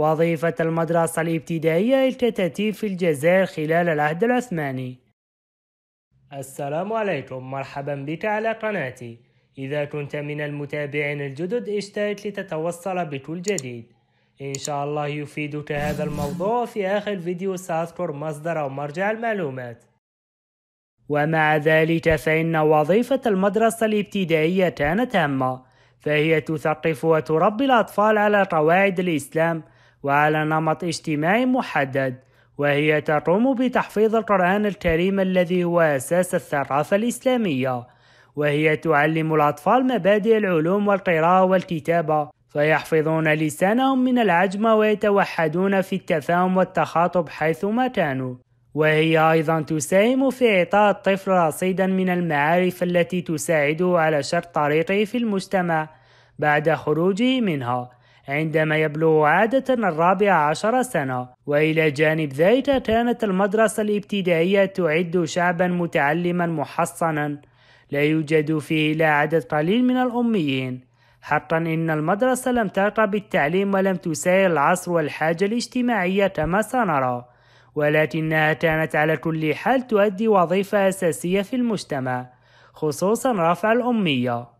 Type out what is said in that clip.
وظيفة المدرسة الابتدائية التي في الجزائر خلال العهد العثماني السلام عليكم مرحبا بك على قناتي إذا كنت من المتابعين الجدد اشترك لتتوصل بكل جديد إن شاء الله يفيدك هذا الموضوع في آخر فيديو سأذكر مصدر أو مرجع المعلومات ومع ذلك فإن وظيفة المدرسة الابتدائية كانت هامة فهي تثقف وتربي الأطفال على قواعد الإسلام وعلى نمط اجتماعي محدد وهي تقوم بتحفيظ القرآن الكريم الذي هو أساس الثقافة الإسلامية وهي تعلم الأطفال مبادئ العلوم والقراءة والكتابة فيحفظون لسانهم من العجمة ويتوحدون في التفاهم والتخاطب حيثما كانوا وهي أيضا تساهم في إعطاء الطفل رصيدا من المعارف التي تساعده على شرط طريقه في المجتمع بعد خروجه منها عندما يبلغ عادة الرابعة عشر سنة وإلى جانب ذلك كانت المدرسة الابتدائية تعد شعبا متعلما محصنا لا يوجد فيه إلا عدد قليل من الأميين حقا إن المدرسة لم ترقى بالتعليم ولم تساير العصر والحاجة الاجتماعية كما سنرى ولكنها كانت على كل حال تؤدي وظيفة أساسية في المجتمع خصوصا رفع الأمية